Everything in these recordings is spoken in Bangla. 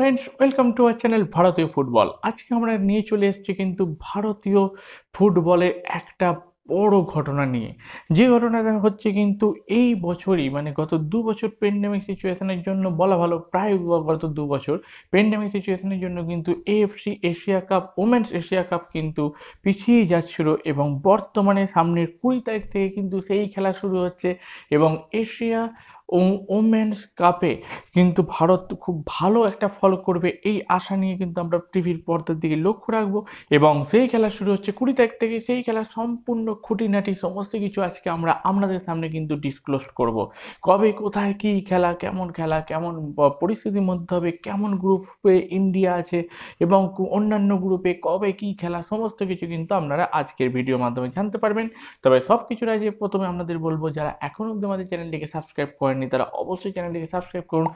friends welcome to our channel ভারতীয় ফুটবল আজকে আমরা নিয়ে চলে এসেছি কিন্তু ভারতীয় ফুটবলের একটা বড় ঘটনা নিয়ে যে ঘটনাটা হচ্ছে কিন্তু এই বছরই মানে গত দু বছর পেন্ডেমিক সিচুয়েশনের জন্য বলা ভালো প্রায় গত দু বছর পেন্ডেমিক সিচুয়েশনের জন্য কিন্তু AFC Asia cup women's Asia cup কিন্তু পিছিয়ে যাচ্ছিল এবং বর্তমানে সামনের কুড়ি তারিখ থেকে কিন্তু সেই খেলা শুরু হচ্ছে এবং এশিয়া ওমেন্স কাপে কিন্তু ভারত খুব ভালো একটা ফলো করবে এই আশা নিয়ে কিন্তু আমরা টিভির পর্দার দিকে লক্ষ্য রাখব এবং সেই খেলা শুরু হচ্ছে কুড়ি তারিখ থেকে সেই খেলা সম্পূর্ণ খুঁটিনাটি সমস্ত কিছু আজকে আমরা আপনাদের সামনে কিন্তু ডিসক্লোজ করব কবে কোথায় কি খেলা কেমন খেলা কেমন পরিস্থিতির মধ্যে হবে কেমন গ্রুপে ইন্ডিয়া আছে এবং অন্যান্য গ্রুপে কবে কি খেলা সমস্ত কিছু কিন্তু আপনারা আজকের ভিডিও মাধ্যমে জানতে পারবেন তবে সব কিছুর যে প্রথমে আপনাদের বলবো যারা এখনও অব্দি আমাদের চ্যানেলটিকে সাবস্ক্রাইব করেন করেননি তারা অবশ্যই চ্যানেলটিকে সাবস্ক্রাইব করুন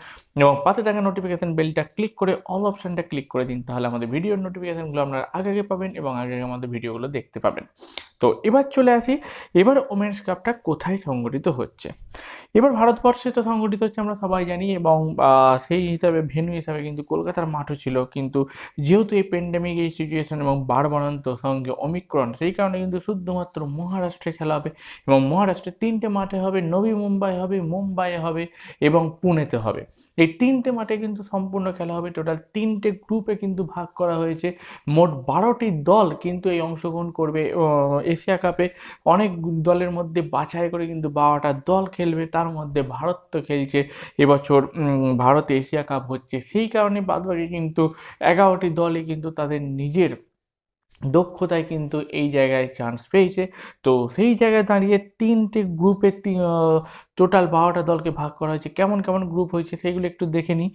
এবং পাশে থাকা নোটিফিকেশান বেলটা ক্লিক করে অল অপশানটা ক্লিক করে দিন তাহলে আমাদের ভিডিওর নোটিফিকেশানগুলো আপনারা আগে আগে পাবেন এবং আগে আগে আমাদের ভিডিওগুলো দেখতে পাবেন তো এবার চলে আসি এবার ওমেন্স কাপটা কোথায় সংগঠিত হচ্ছে এবার ভারতবর্ষে তো সংগঠিত হচ্ছে আমরা সবাই জানি এবং সেই হিসাবে ভেন্যু হিসাবে কিন্তু কলকাতার মাঠও ছিল কিন্তু যেহেতু এই প্যান্ডেমিক এই সিচুয়েশন এবং বারবারান্ত সঙ্গে অমিক্রণ সেই কারণে কিন্তু শুধুমাত্র মহারাষ্ট্রে খেলা হবে এবং মহারাষ্ট্রে তিনটে মাঠে হবে নবী মুম্বাই হবে মুম্বাই হবে এবং পুনেতে হবে এই তিনটে মাঠে কিন্তু সম্পূর্ণ খেলা হবে টোটাল তিনটে গ্রুপে কিন্তু ভাগ করা হয়েছে মোট বারোটি দল কিন্তু এই অংশগ্রহণ করবে এশিয়া কাপে অনেক দলের মধ্যে বাছাই করে কিন্তু বারোটা দল খেলবে তার মধ্যে ভারত তো খেলছে এবছর ভারত এশিয়া কাপ হচ্ছে সেই কারণে বাদবাকি কিন্তু এগারোটি দলই কিন্তু তাদের নিজের দক্ষতায় কিন্তু এই জায়গায় চান্স পেয়েছে তো সেই জায়গায় দাঁড়িয়ে তিনটে গ্রুপের টোটাল বারোটা দলকে ভাগ করা হয়েছে কেমন কেমন গ্রুপ হয়েছে সেগুলো একটু দেখে নিই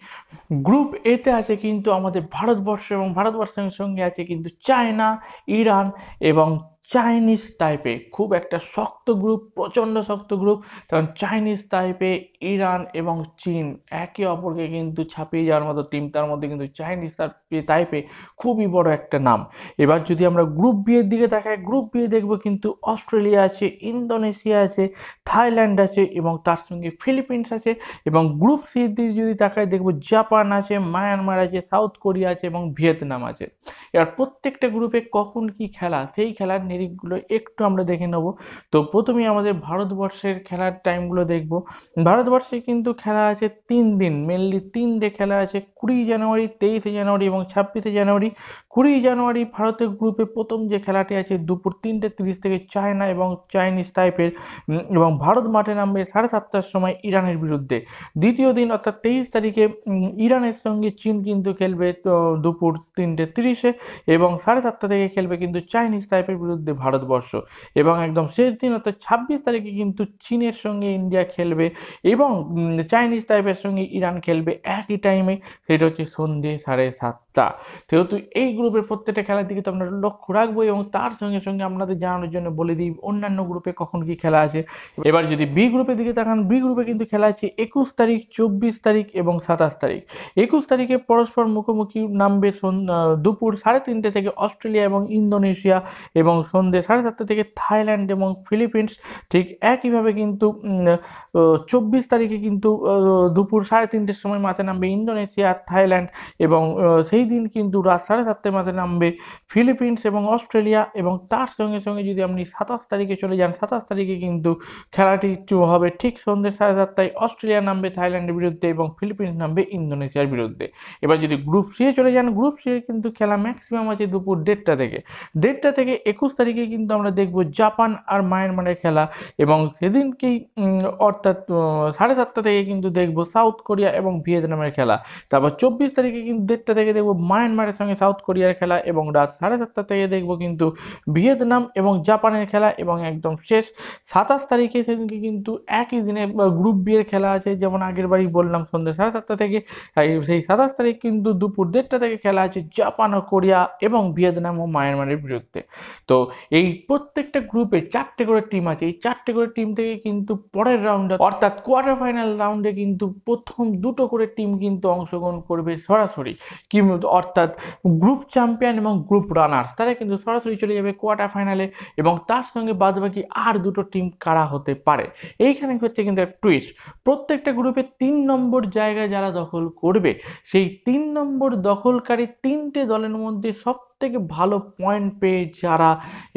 গ্রুপ এতে আছে কিন্তু আমাদের ভারতবর্ষ এবং ভারতবর্ষের সঙ্গে আছে কিন্তু চায়না ইরান এবং চাইনিজ টাইপে খুব একটা শক্ত গ্রুপ প্রচণ্ড শক্ত গ্রুপ কারণ চাইনিজ টাইপে ইরান এবং চীন একে অপরকে কিন্তু ছাপিয়ে যাওয়ার মতো টিম তার মধ্যে কিন্তু চাইনিজ টাইপে খুবই বড় একটা নাম এবার যদি আমরা গ্রুপ বিয়ের দিকে তাকাই গ্রুপ বিয়ে দেখব কিন্তু অস্ট্রেলিয়া আছে ইন্দোনেশিয়া আছে থাইল্যান্ড আছে এবং তার সঙ্গে ফিলিপিন্স আছে এবং গ্রুপ সি দিকে যদি তাকাই দেখব জাপান আছে মায়ানমার আছে সাউথ কোরিয়া আছে এবং ভিয়েতনাম আছে এবার প্রত্যেকটা গ্রুপে কখন কি খেলা সেই খেলার দিকগুলো একটু আমরা দেখে নেব তো প্রথমেই আমাদের ভারতবর্ষের খেলার টাইমগুলো দেখব ভারতবর্ষে কিন্তু খেলা আছে তিন দিন মেনলি তিন ডে খেলা আছে কুড়ি জানুয়ারি তেইশে জানুয়ারি এবং ছাব্বিশে জানুয়ারি কুড়ি জানুয়ারি ভারতের গ্রুপে প্রথম যে খেলাটি আছে দুপুর তিনটে তিরিশ থেকে চায়না এবং চাইনিজ টাইপের এবং ভারত মাঠে নামবে সাড়ে সাতটার সময় ইরানের বিরুদ্ধে দ্বিতীয় দিন অর্থাৎ তেইশ তারিখে ইরানের সঙ্গে চীন কিন্তু খেলবে দুপুর তিনটে তিরিশে এবং সাড়ে সাতটা থেকে খেলবে কিন্তু চাইনিজ টাইপের বিরুদ্ধে কিন্তু ভারতবর্ষ এবং একদম শেষ দিন অর্থাৎ ছাব্বিশ তারিখে কিন্তু চীনের সঙ্গে ইন্ডিয়া খেলবে এবং চাইনিজ টাইপের সঙ্গে ইরান খেলবে একই টাইমে সেটা হচ্ছে সন্ধে সাড়ে সাতটা সেহেতু এই গ্রুপের প্রত্যেকটা খেলার দিকে তো আমরা লক্ষ্য রাখবো এবং তার সঙ্গে সঙ্গে আপনাদের জানানোর জন্য বলে দিই অন্যান্য গ্রুপে কখন কি খেলা আছে এবার যদি বি গ্রুপের দিকে তাকান বি গ্রুপে কিন্তু খেলা আছে একুশ তারিখ চব্বিশ তারিখ এবং সাতাশ তারিখ একুশ তারিখে পরস্পর মুখোমুখি নামবে দুপুর সাড়ে তিনটে থেকে অস্ট্রেলিয়া এবং ইন্দোনেশিয়া এবং সন্ধ্যে সাড়ে সাতটা থেকে থাইল্যান্ড এবং ফিলিপিন্স ঠিক একইভাবে কিন্তু চব্বিশ তারিখে কিন্তু দুপুর সাড়ে তিনটের সময় মাঠে নামবে ইন্দোনেশিয়া থাইল্যান্ড এবং সেই দিন কিন্তু রাত সাড়ে সাতটায় মাঠে নামবে ফিলিপিন্স এবং অস্ট্রেলিয়া এবং তার সঙ্গে সঙ্গে যদি আপনি সাতাশ তারিখে চলে যান সাতাশ তারিখে কিন্তু খেলাটি হবে ঠিক সন্ধ্যে সাড়ে সাতটায় অস্ট্রেলিয়া নামবে থাইল্যান্ডের বিরুদ্ধে এবং ফিলিপিন্স নামবে ইন্দোনেশিয়ার বিরুদ্ধে এবার যদি গ্রুপ সি চলে যান গ্রুপ সি কিন্তু খেলা ম্যাক্সিমাম আছে দুপুর দেড়টা থেকে দেড়টা থেকে একুশ তারিখে কিন্তু আমরা দেখব জাপান আর মায়ানমারের খেলা এবং সেদিনকেই অর্থাৎ সাড়ে সাতটা থেকে কিন্তু দেখব সাউথ কোরিয়া এবং ভিয়েতনামের খেলা তারপর চব্বিশ তারিখে কিন্তু দেড়টা থেকে দেখব মায়ানমারের সঙ্গে সাউথ কোরিয়ার খেলা এবং রাত সাড়ে সাতটা থেকে দেখব কিন্তু ভিয়েতনাম এবং জাপানের খেলা এবং একদম শেষ সাতাশ তারিখে সেদিনকে কিন্তু একই দিনে গ্রুপ বিয়ের খেলা আছে যেমন আগের বারই বললাম সন্ধ্যে সাড়ে সাতটা থেকে সেই সাতাশ তারিখ কিন্তু দুপুর দেড়টা থেকে খেলা আছে জাপান ও কোরিয়া এবং ভিয়েতনাম ও মায়ানমারের বিরুদ্ধে তো এই প্রত্যেকটা গ্রুপে চারটে করে টিম আছে এই চারটে করে টিম থেকে কিন্তু পরের রাউন্ডে অর্থাৎ কোয়ার্টার ফাইনাল রাউন্ডে কিন্তু প্রথম দুটো করে টিম কিন্তু অংশগ্রহণ করবে সরাসরি কি অর্থাৎ গ্রুপ চ্যাম্পিয়ন এবং গ্রুপ রানার্স তারা কিন্তু সরাসরি চলে যাবে কোয়ার্টার ফাইনালে এবং তার সঙ্গে বাদবাকি আর দুটো টিম কারা হতে পারে এইখানে হচ্ছে কিন্তু একটা টুইস্ট প্রত্যেকটা গ্রুপে তিন নম্বর জায়গা যারা দখল করবে সেই তিন নম্বর দখলকারী তিনটে দলের মধ্যে সব থেকে ভালো পয়েন্ট পেয়ে যারা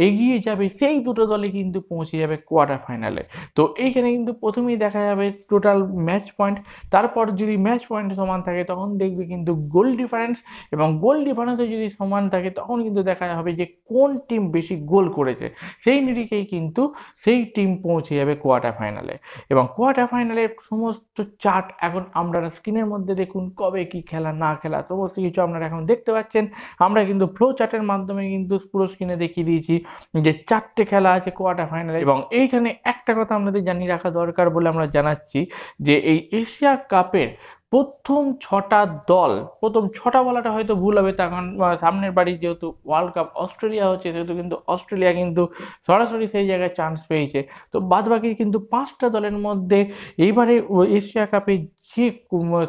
এগিয়ে যাবে সেই দুটো দলে কিন্তু পৌঁছে যাবে কোয়ার্টার ফাইনালে তো এইখানে কিন্তু প্রথমেই দেখা যাবে টোটাল ম্যাচ পয়েন্ট তারপর যদি ম্যাচ পয়েন্ট সমান থাকে তখন দেখবে কিন্তু গোল ডিফারেন্স এবং গোল ডিফারেন্সে যদি সমান থাকে তখন কিন্তু দেখা হবে যে কোন টিম বেশি গোল করেছে সেই নিরিখেই কিন্তু সেই টিম পৌঁছে যাবে কোয়ার্টার ফাইনালে এবং কোয়ার্টার ফাইনালের সমস্ত চার্ট এখন আপনারা স্ক্রিনের মধ্যে দেখুন কবে কি খেলা না খেলা সমস্ত কিছু আপনারা এখন দেখতে পাচ্ছেন আমরা কিন্তু ফ্লো চার্টের মাধ্যমে কিন্তু পুরো স্ক্রিনে দেখিয়ে দিয়েছি দিয়েছি যে চারটে খেলা আছে কোয়ার্টার ফাইনালে এবং এইখানে একটা কথা আপনাদের জানিয়ে রাখা দরকার বলে আমরা জানাচ্ছি যে এই এশিয়া কাপের প্রথম ছটা দল প্রথম ছটা বলাটা হয়তো ভুল হবে তখন সামনের বাড়ি যেহেতু ওয়ার্ল্ড কাপ অস্ট্রেলিয়া হচ্ছে সেহেতু কিন্তু অস্ট্রেলিয়া কিন্তু সরাসরি সেই জায়গায় চান্স পেয়েছে তো বাদবাকি কিন্তু পাঁচটা দলের মধ্যে এইবারে এশিয়া কাপে সে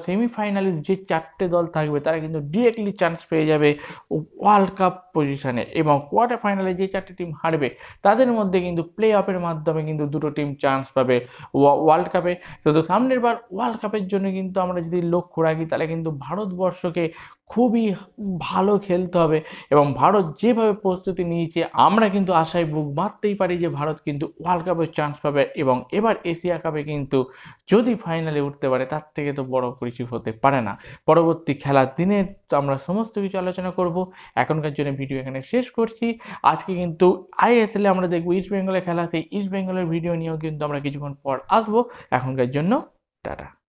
সেমিফাইনালে যে চারটে দল থাকবে তারা কিন্তু ডিরেক্টলি চান্স পেয়ে যাবে ওয়ার্ল্ড কাপ পজিশানে এবং কোয়ার্টার ফাইনালে যে চারটে টিম হারবে তাদের মধ্যে কিন্তু প্লে অফের মাধ্যমে কিন্তু দুটো টিম চান্স পাবে ওয়ার্ল্ড কাপে তো সামনের বার ওয়ার্ল্ড কাপের জন্য কিন্তু আমরা যদি লক্ষ্য রাখি তাহলে কিন্তু ভারতবর্ষকে খুবই ভালো খেলতে হবে এবং ভারত যেভাবে প্রস্তুতি নিয়েছে আমরা কিন্তু আশায় বুক বাঁধতেই পারি যে ভারত কিন্তু ওয়ার্ল্ড কাপের চান্স পাবে এবং এবার এশিয়া কাপে কিন্তু যদি ফাইনালে উঠতে পারে তার থেকে তো বড় পরিচয় হতে পারে না পরবর্তী খেলার দিনে আমরা সমস্ত কিছু আলোচনা করব এখনকার জন্য ভিডিও এখানে শেষ করছি আজকে কিন্তু আইএসএলে আমরা দেখবো ইস্ট বেঙ্গলের খেলা সেই ইস্ট বেঙ্গলের ভিডিও নিয়েও কিন্তু আমরা কিছুক্ষণ পর আসবো এখনকার জন্য টাটা